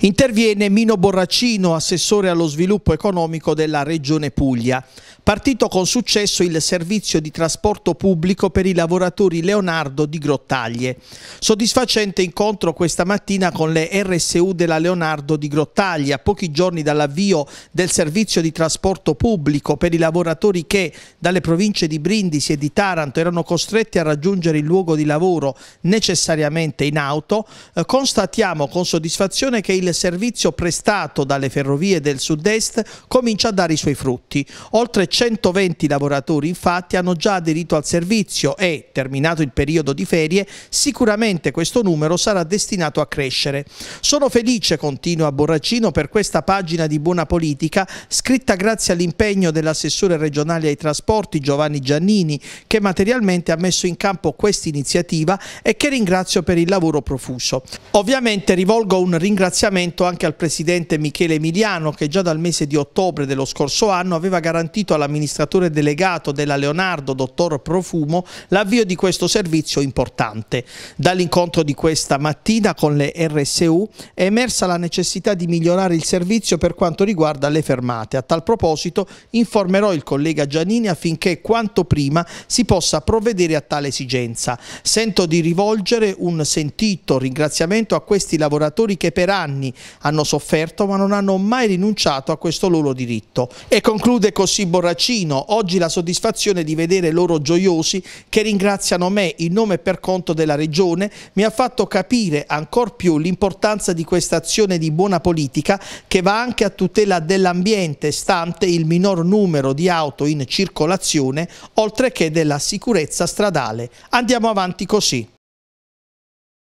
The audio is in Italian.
Interviene Mino Borracino, assessore allo sviluppo economico della Regione Puglia partito con successo il servizio di trasporto pubblico per i lavoratori Leonardo di Grottaglie. Soddisfacente incontro questa mattina con le RSU della Leonardo di Grottaglie, a pochi giorni dall'avvio del servizio di trasporto pubblico per i lavoratori che dalle province di Brindisi e di Taranto erano costretti a raggiungere il luogo di lavoro necessariamente in auto, eh, constatiamo con soddisfazione che il servizio prestato dalle ferrovie del sud-est comincia a dare i suoi frutti. Oltre 120 lavoratori infatti hanno già aderito al servizio e, terminato il periodo di ferie, sicuramente questo numero sarà destinato a crescere. Sono felice, continua Borracino, per questa pagina di buona politica scritta grazie all'impegno dell'assessore regionale ai trasporti Giovanni Giannini che materialmente ha messo in campo questa iniziativa e che ringrazio per il lavoro profuso. Ovviamente rivolgo un ringraziamento anche al presidente Michele Emiliano che già dal mese di ottobre dello scorso anno aveva garantito alla l'amministratore delegato della Leonardo, dottor Profumo, l'avvio di questo servizio importante. Dall'incontro di questa mattina con le RSU è emersa la necessità di migliorare il servizio per quanto riguarda le fermate. A tal proposito informerò il collega Giannini affinché quanto prima si possa provvedere a tale esigenza. Sento di rivolgere un sentito ringraziamento a questi lavoratori che per anni hanno sofferto ma non hanno mai rinunciato a questo loro diritto. E conclude così Borracini Saracino, oggi la soddisfazione di vedere loro gioiosi che ringraziano me in nome e per conto della Regione mi ha fatto capire ancor più l'importanza di questa azione di buona politica che va anche a tutela dell'ambiente stante il minor numero di auto in circolazione oltre che della sicurezza stradale. Andiamo avanti così.